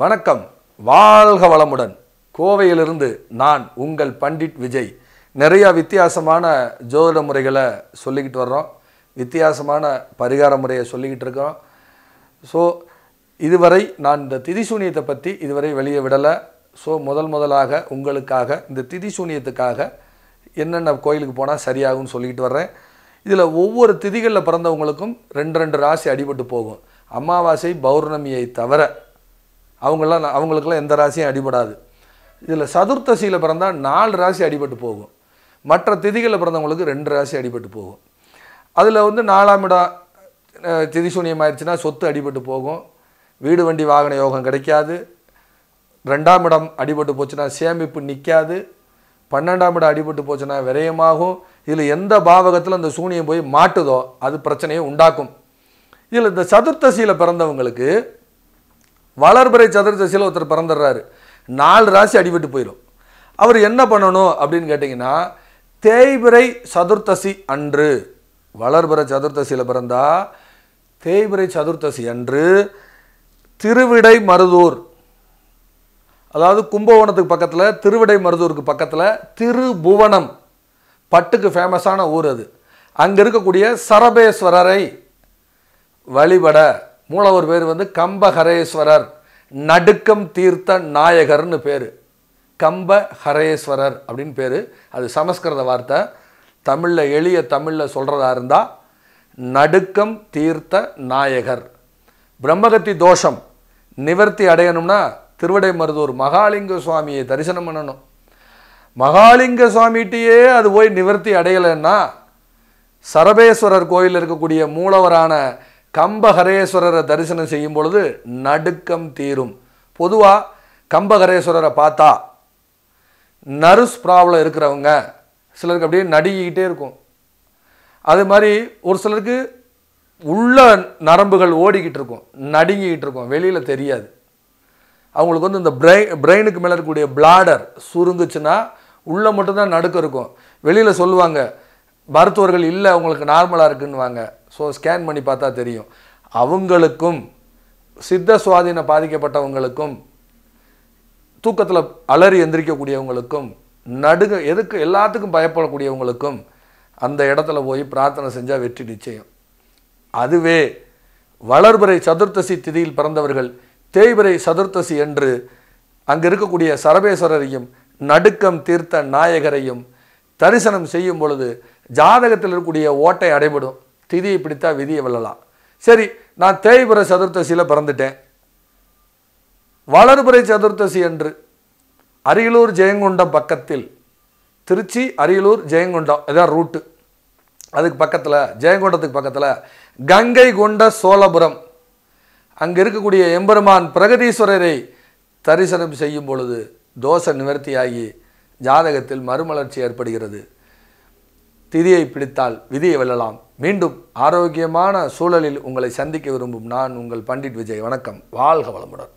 வணக்கம் வாழ்க வளமுடன் கோவையிலிருந்து நான் உங்கள் பண்டிட் விஜய் நிறையா வித்தியாசமான ஜோதிட முறைகளை சொல்லிக்கிட்டு வர்றோம் வித்தியாசமான பரிகார முறையை சொல்லிக்கிட்டு இருக்கிறோம் ஸோ இதுவரை நான் இந்த திதிசூனியத்தை பற்றி இதுவரை வெளியே விடலை ஸோ முதல் முதலாக உங்களுக்காக இந்த திதிசூனியத்துக்காக என்னென்ன கோயிலுக்கு போனால் சரியாகும்னு சொல்லிக்கிட்டு வர்றேன் இதில் ஒவ்வொரு திதிகளில் பிறந்தவங்களுக்கும் ரெண்டு ரெண்டு ராசி அடிபட்டு போகும் அமாவாசை பௌர்ணமியை தவிர அவங்களாம் அவங்களுக்கெல்லாம் எந்த ராசியும் அடிபடாது இதில் சதுர்த்தசியில் பிறந்தால் நாலு ராசி அடிபட்டு போகும் மற்ற திதிகளில் பிறந்தவங்களுக்கு ரெண்டு ராசி அடிபட்டு போகும் அதில் வந்து நாலாம் இடம் திதி சூனியம் ஆயிடுச்சுன்னா சொத்து அடிபட்டு போகும் வீடு வண்டி வாகன யோகம் கிடைக்காது ரெண்டாம் இடம் அடிபட்டு போச்சுன்னா சேமிப்பு நிற்காது பன்னெண்டாம் இடம் அடிபட்டு போச்சுன்னா விரயமாகும் இதில் எந்த பாவகத்தில் அந்த சூனியம் போய் மாட்டுதோ அது பிரச்சனையை உண்டாக்கும் இதில் இந்த சதுர்த்தசியில் பிறந்தவங்களுக்கு வளர்பிறை சதுர்தசியில் ஒருத்தர் பிறந்துடுறாரு நாலு ராசி அடிபட்டு போயிடும் அவர் என்ன பண்ணணும் அப்படின்னு கேட்டிங்கன்னா தேய்பிறை சதுர்த்தசி அன்று வளர்பிற சதுர்த்தசியில் பிறந்தா தேய்பிறை சதுர்த்தசி அன்று திருவிடை மருதூர் அதாவது கும்பகோணத்துக்கு பக்கத்தில் திருவிடை மருதூருக்கு பக்கத்தில் திருபுவனம் பட்டுக்கு ஃபேமஸான ஊர் அது அங்கே இருக்கக்கூடிய சரபேஸ்வரரை வழிபட மூலவர் பேர் வந்து கம்பஹரேஸ்வரர் நடுக்கம் தீர்த்த நாயகர்னு பேர் கம்ப ஹரேஸ்வரர் அப்படின்னு பேர் அது சமஸ்கிருத வார்த்தை தமிழில் எளிய தமிழில் சொல்கிறதா இருந்தால் நடுக்கம் தீர்த்த நாயகர் பிரம்மகத்தி தோஷம் நிவர்த்தி அடையணும்னா திருவடை மருதூர் மகாலிங்க சுவாமியை தரிசனம் பண்ணணும் மகாலிங்க சுவாமிகிட்டயே அது போய் நிவர்த்தி அடையலைன்னா சரபேஸ்வரர் கோயில் இருக்கக்கூடிய மூலவரான கம்பஹரேஸ்வரரை தரிசனம் செய்யும் பொழுது நடுக்கம் தீரும் பொதுவாக கம்பஹரேஸ்வரரை பார்த்தா நர்ஸ் ப்ராப்ளம் இருக்கிறவங்க சிலருக்கு அப்படியே நடுகிக்கிட்டே இருக்கும் அது மாதிரி ஒரு சிலருக்கு உள்ள நரம்புகள் ஓடிக்கிட்டு இருக்கும் நடுங்கிக்கிட்டு இருக்கும் வெளியில் தெரியாது அவங்களுக்கு வந்து இந்த பிரை பிரெயினுக்கு மேலே இருக்கக்கூடிய பிளாடர் சுருங்குச்சுன்னா உள்ளே மட்டும்தான் நடுக்கம் இருக்கும் வெளியில் சொல்லுவாங்க மருத்துவர்கள் இல்லை அவங்களுக்கு நார்மலாக இருக்குன்னுவாங்க ஸோ ஸ்கேன் பண்ணி பார்த்தா தெரியும் அவங்களுக்கும் சித்த சுவாதீன பாதிக்கப்பட்டவங்களுக்கும் தூக்கத்தில் அலறி எந்திரிக்கக்கூடியவங்களுக்கும் நடுக எதுக்கு எல்லாத்துக்கும் பயப்படக்கூடியவங்களுக்கும் அந்த இடத்துல போய் பிரார்த்தனை செஞ்சால் வெற்றி நிச்சயம் அதுவே வளர்பிறை சதுர்த்தசி திதியில் பிறந்தவர்கள் தேய்பிறை சதுர்த்தசி என்று அங்கே இருக்கக்கூடிய சரபேஸ்வரரையும் நடுக்கம் தீர்த்த நாயகரையும் தரிசனம் செய்யும் பொழுது ஜாதகத்தில் இருக்கக்கூடிய ஓட்டை அடைபடும் திதியை பிடித்தா விதியை வெல்லலாம் சரி நான் தேய்புர சதுர்த்தசியில் பிறந்துட்டேன் வளர்புரை சதுர்த்தசி என்று அரியலூர் ஜெயங்கொண்டம் பக்கத்தில் திருச்சி அரியலூர் ஜெயங்கொண்டம் இதான் ரூட்டு அதுக்கு பக்கத்தில் ஜெயங்கொண்டத்துக்கு பக்கத்தில் கங்கை கொண்ட சோழபுரம் அங்கே இருக்கக்கூடிய எம்பெருமான் பிரகதீஸ்வரரை தரிசனம் செய்யும் பொழுது தோஷ நிவர்த்தியாகி ஜாதகத்தில் மறுமலர்ச்சி ஏற்படுகிறது திதியை பிடித்தால் விதியை வெல்லலாம் மீண்டும் ஆரோக்கியமான சூழலில் உங்களை சந்திக்க விரும்பும் நான் உங்கள் பண்டிட் விஜய் வணக்கம் வாழ்க வளமுடன்